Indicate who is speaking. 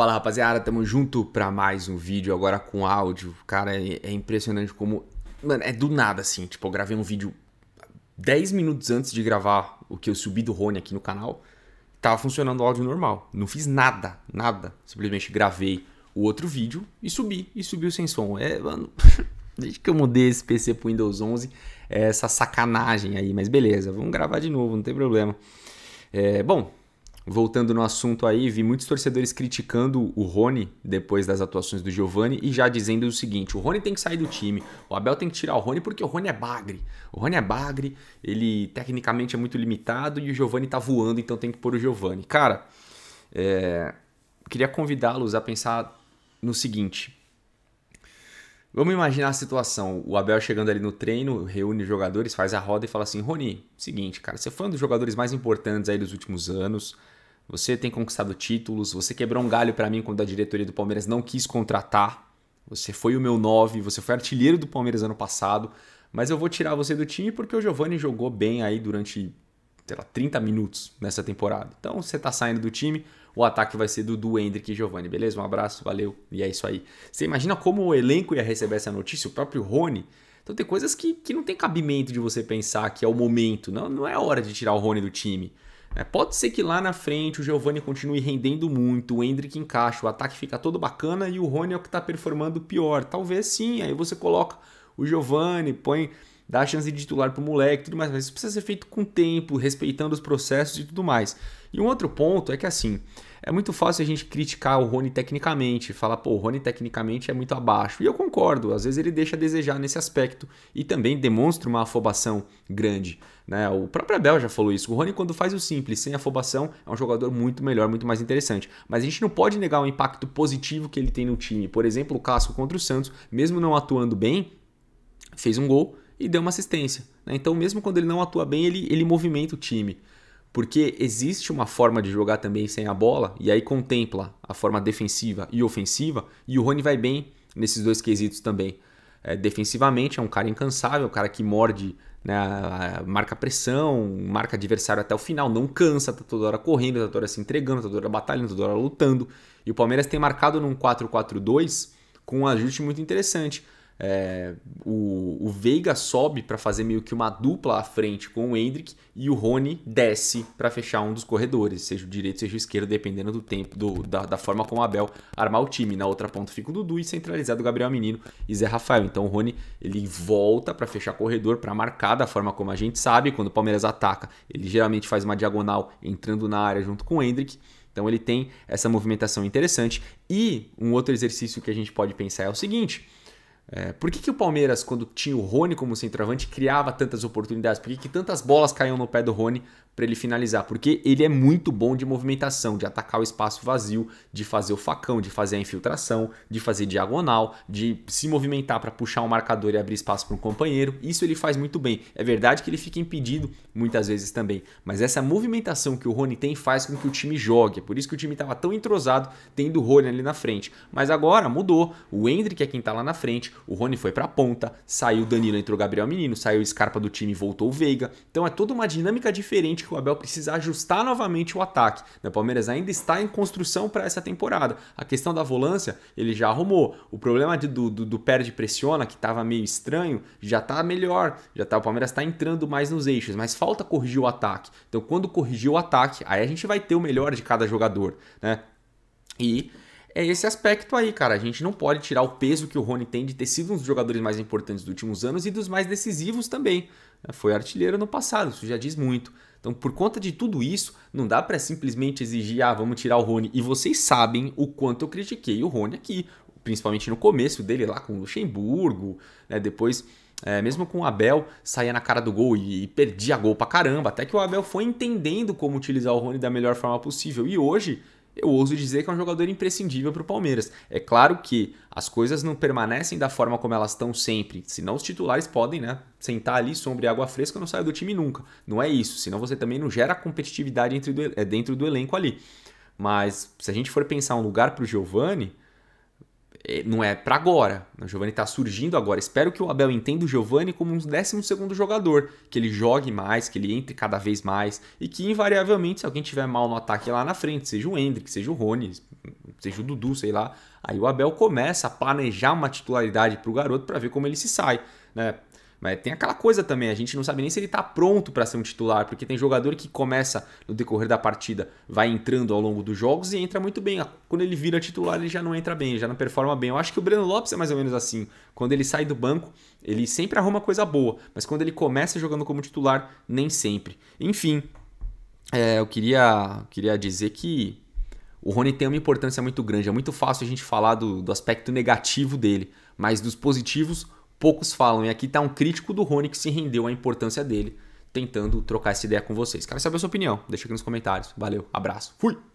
Speaker 1: Fala rapaziada, tamo junto pra mais um vídeo agora com áudio. Cara, é, é impressionante como. Mano, é do nada assim. Tipo, eu gravei um vídeo 10 minutos antes de gravar o que eu subi do Rony aqui no canal. Tava funcionando o áudio normal. Não fiz nada, nada. Simplesmente gravei o outro vídeo e subi. E subiu sem som. É, mano. Desde que eu mudei esse PC pro Windows 11, é essa sacanagem aí. Mas beleza, vamos gravar de novo, não tem problema. É, bom, voltando no assunto aí, vi muitos torcedores criticando o Rony depois das atuações do Giovani e já dizendo o seguinte: o Rony tem que sair do time, o Abel tem que tirar o Rony porque o Rony é bagre. O Rony é bagre, ele tecnicamente é muito limitado e o Giovani tá voando, então tem que pôr o Giovani. Cara, é, queria convidá-los a pensar no seguinte: Vamos imaginar a situação: o Abel chegando ali no treino, reúne jogadores, faz a roda e fala assim: Rony, seguinte, cara, você foi um dos jogadores mais importantes aí dos últimos anos. Você tem conquistado títulos, você quebrou um galho para mim quando a diretoria do Palmeiras não quis contratar. Você foi o meu 9, você foi artilheiro do Palmeiras ano passado, mas eu vou tirar você do time porque o Giovani jogou bem aí durante sei lá, 30 minutos nessa temporada. Então você tá saindo do time, o ataque vai ser do Hendrick e Giovanni, beleza? Um abraço, valeu, e é isso aí. Você imagina como o elenco ia receber essa notícia, o próprio Rony. Então tem coisas que, que não tem cabimento de você pensar que é o momento, não, não é hora de tirar o Rony do time. É, pode ser que lá na frente o Giovanni continue rendendo muito, o Hendrick encaixa, o ataque fica todo bacana e o Rony é o que está performando pior. Talvez sim, aí você coloca o Giovanni, põe dá a chance de titular pro moleque tudo mais, mas isso precisa ser feito com tempo, respeitando os processos e tudo mais. E um outro ponto é que assim, é muito fácil a gente criticar o Rony tecnicamente, falar, pô, o Rony tecnicamente é muito abaixo. E eu concordo, às vezes ele deixa a desejar nesse aspecto e também demonstra uma afobação grande. Né? O próprio Abel já falou isso. O Rony, quando faz o simples sem afobação, é um jogador muito melhor, muito mais interessante. Mas a gente não pode negar o impacto positivo que ele tem no time. Por exemplo, o Casco contra o Santos, mesmo não atuando bem, fez um gol e deu uma assistência. Né? Então, mesmo quando ele não atua bem, ele, ele movimenta o time. Porque existe uma forma de jogar também sem a bola, e aí contempla a forma defensiva e ofensiva, e o Rony vai bem nesses dois quesitos também. É, defensivamente, é um cara incansável, um cara que morde, né, marca pressão, marca adversário até o final, não cansa, tá toda hora correndo, tá toda hora se entregando, tá toda hora batalhando, tá toda hora lutando. E o Palmeiras tem marcado num 4-4-2 com um ajuste muito interessante. É, o, o, Veiga sobe para fazer meio que uma dupla à frente com o Hendrick e o Rony desce para fechar um dos corredores, seja o direito, seja o esquerdo, dependendo do tempo, do, da, da, forma como o Abel armar o time. Na outra ponta fica o Dudu e centralizado o Gabriel Menino e Zé Rafael. Então o Rony ele volta para fechar corredor, para marcar da forma como a gente sabe. Quando o Palmeiras ataca, ele geralmente faz uma diagonal entrando na área junto com o Hendrick. Então ele tem essa movimentação interessante. E um outro exercício que a gente pode pensar é o seguinte. É, por que, que o Palmeiras, quando tinha o Rony como centroavante, criava tantas oportunidades? Por que, que tantas bolas caíam no pé do Rony para ele finalizar? Porque ele é muito bom de movimentação, de atacar o espaço vazio, de fazer o facão, de fazer a infiltração, de fazer diagonal, de se movimentar para puxar o um marcador e abrir espaço para um companheiro. Isso ele faz muito bem. É verdade que ele fica impedido muitas vezes também, mas essa movimentação que o Rony tem faz com que o time jogue. É por isso que o time estava tão entrosado tendo o Rony ali na frente. Mas agora mudou. O Hendrick é quem está lá na frente. O Rony foi para a ponta, saiu o Danilo, entrou o Gabriel Menino, saiu o Scarpa do time, voltou o Veiga. Então é toda uma dinâmica diferente que o Abel precisa ajustar novamente o ataque. Né? O Palmeiras ainda está em construção para essa temporada. A questão da volância, ele já arrumou. O problema do, do, do perde pressiona, que estava meio estranho, já está melhor. Já tá, o Palmeiras está entrando mais nos eixos, mas falta corrigir o ataque. Então quando corrigir o ataque, aí a gente vai ter o melhor de cada jogador, né? E é esse aspecto aí, cara. A gente não pode tirar o peso que o Rony tem de ter sido um dos jogadores mais importantes dos últimos anos e dos mais decisivos também. É, foi artilheiro no passado, isso já diz muito. Então, por conta de tudo isso, não dá para simplesmente exigir, ah, vamos tirar o Rony. E vocês sabem o quanto eu critiquei o Rony aqui, principalmente no começo dele lá com o Luxemburgo, né? depois é, mesmo com o Abel, saía na cara do gol e, e, perdia gol pra caramba. Até que o Abel foi entendendo como utilizar o Rony da melhor forma possível. E hoje eu ouso dizer que é um jogador imprescindível para o Palmeiras. É claro que as coisas não permanecem da forma como elas estão sempre, senão os titulares podem né, sentar ali, sombra e água fresca, não sair do time nunca. Não é isso, senão você também não gera competitividade do, dentro do elenco ali. Mas se a gente for pensar um lugar para o Giovani, é, não é para agora. O Giovani está surgindo agora. Espero que o Abel entenda o Giovani como um 12 jogador, que ele jogue mais, que ele entre cada vez mais e que, invariavelmente, se alguém tiver mal no ataque lá na frente, seja o Hendrick, seja o Rony, seja o Dudu, sei lá, aí o Abel começa a planejar uma titularidade para o garoto para ver como ele se sai. Né? Mas tem aquela coisa também, a gente não sabe nem se ele está pronto para ser um titular, porque tem jogador que começa no decorrer da partida, vai entrando ao longo dos jogos e entra muito bem. Quando ele vira titular, ele já não entra bem, já não performa bem. Eu acho que o Breno Lopes é mais ou menos assim. Quando ele sai do banco, ele sempre arruma coisa boa, mas quando ele começa jogando como titular, nem sempre. Enfim, é, eu queria, queria dizer que o Rony tem uma importância muito grande. É muito fácil a gente falar do, do aspecto negativo dele, mas dos positivos poucos falam. E aqui está um crítico do Rony que se rendeu à importância dele, tentando trocar essa ideia com vocês. Quero saber a sua opinião. Deixa aqui nos comentários. Valeu, abraço, fui!